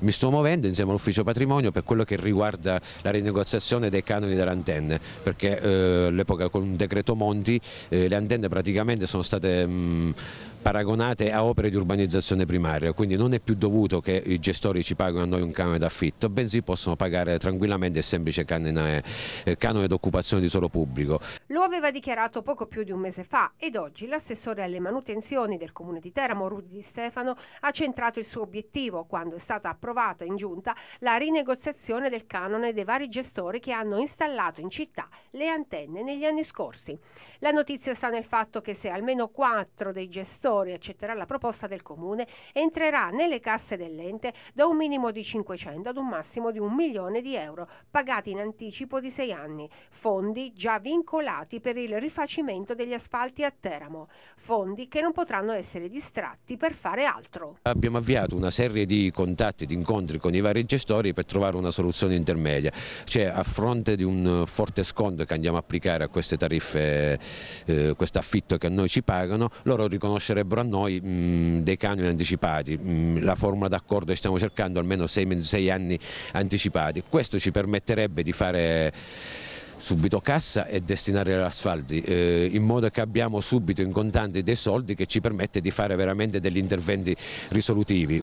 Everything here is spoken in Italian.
mi sto muovendo insieme all'ufficio patrimonio per quello che riguarda la rinegoziazione dei canoni delle antenne, perché eh, all'epoca con un decreto Monti eh, le antenne praticamente sono state... Mh, mm, paragonate a opere di urbanizzazione primaria, quindi non è più dovuto che i gestori ci pagano a noi un canone d'affitto, bensì possono pagare tranquillamente il semplice canone, eh, canone d'occupazione di solo pubblico. Lo aveva dichiarato poco più di un mese fa ed oggi l'assessore alle manutenzioni del comune di Teramo, Rudi Di Stefano, ha centrato il suo obiettivo quando è stata approvata in giunta la rinegoziazione del canone dei vari gestori che hanno installato in città le antenne negli anni scorsi. La notizia sta nel fatto che se almeno quattro dei gestori territorio accetterà la proposta del comune, entrerà nelle casse dell'ente da un minimo di 500 ad un massimo di un milione di euro, pagati in anticipo di sei anni, fondi già vincolati per il rifacimento degli asfalti a Teramo, fondi che non potranno essere distratti per fare altro. Abbiamo avviato una serie di contatti, di incontri con i vari gestori per trovare una soluzione intermedia, cioè a fronte di un forte sconto che andiamo a applicare a queste tariffe, eh, questo affitto che a noi ci pagano, loro riconosceranno arriverebbero a noi mh, mm, dei canoni anticipati, mh, mm, la formula d'accordo che stiamo cercando almeno 6 anni anticipati, questo ci permetterebbe di fare subito cassa e destinare agli eh, in modo che abbiamo subito in contanti dei soldi che ci permette di fare veramente degli interventi risolutivi.